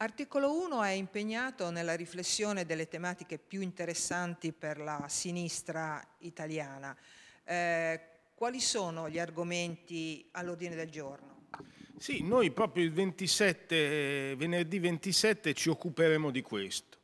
Articolo 1 è impegnato nella riflessione delle tematiche più interessanti per la sinistra italiana. Eh, quali sono gli argomenti all'ordine del giorno? Sì, noi proprio il 27, eh, venerdì 27 ci occuperemo di questo.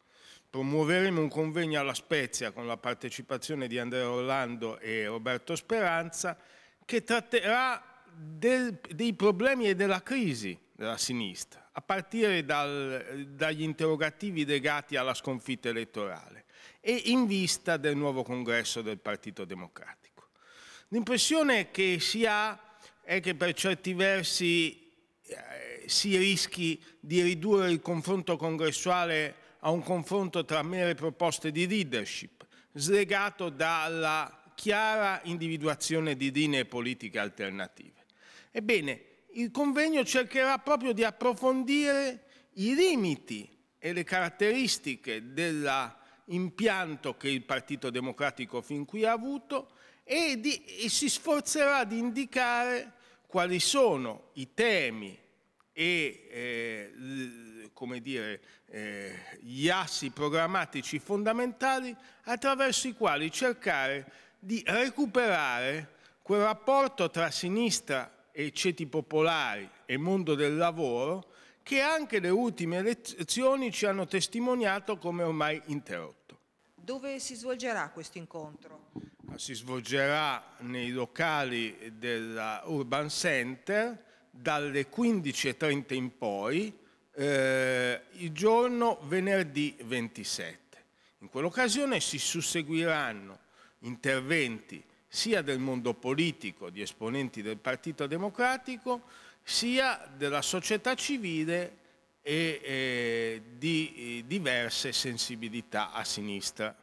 Promuoveremo un convegno alla Spezia con la partecipazione di Andrea Orlando e Roberto Speranza che tratterà del, dei problemi e della crisi della eh, sinistra, a partire dal, dagli interrogativi legati alla sconfitta elettorale e in vista del nuovo congresso del Partito Democratico. L'impressione che si ha è che per certi versi eh, si rischi di ridurre il confronto congressuale a un confronto tra mere proposte di leadership, slegato dalla chiara individuazione di linee politiche alternative. Ebbene, il convegno cercherà proprio di approfondire i limiti e le caratteristiche dell'impianto che il Partito Democratico fin qui ha avuto e, di, e si sforzerà di indicare quali sono i temi e eh, come dire, eh, gli assi programmatici fondamentali attraverso i quali cercare di recuperare quel rapporto tra sinistra e ceti popolari e mondo del lavoro che anche le ultime elezioni ci hanno testimoniato come ormai interrotto. Dove si svolgerà questo incontro? Si svolgerà nei locali dell'Urban Center dalle 15.30 in poi, eh, il giorno venerdì 27. In quell'occasione si susseguiranno interventi sia del mondo politico, di esponenti del Partito Democratico, sia della società civile e eh, di eh, diverse sensibilità a sinistra.